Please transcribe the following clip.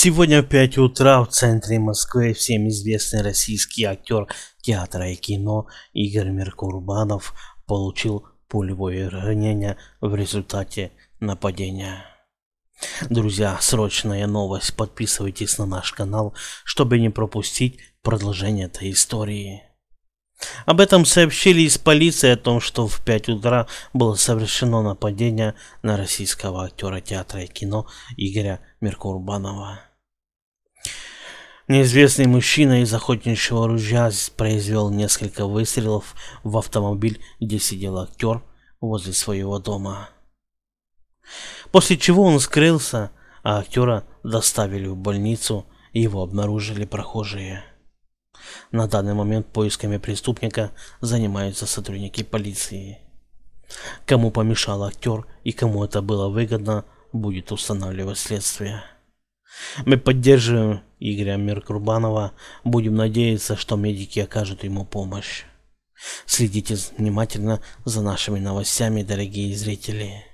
Сегодня в 5 утра в центре Москвы всем известный российский актер театра и кино Игорь Меркурбанов получил пулевое ранение в результате нападения. Друзья, срочная новость. Подписывайтесь на наш канал, чтобы не пропустить продолжение этой истории. Об этом сообщили из полиции о том, что в 5 утра было совершено нападение на российского актера театра и кино Игоря Меркурбанова. Неизвестный мужчина из охотничьего ружья произвел несколько выстрелов в автомобиль, где сидел актер возле своего дома. После чего он скрылся, а актера доставили в больницу, и его обнаружили прохожие. На данный момент поисками преступника занимаются сотрудники полиции. Кому помешал актер и кому это было выгодно, будет устанавливать следствие. Мы поддерживаем Игоря Меркурбанова. Будем надеяться, что медики окажут ему помощь. Следите внимательно за нашими новостями, дорогие зрители.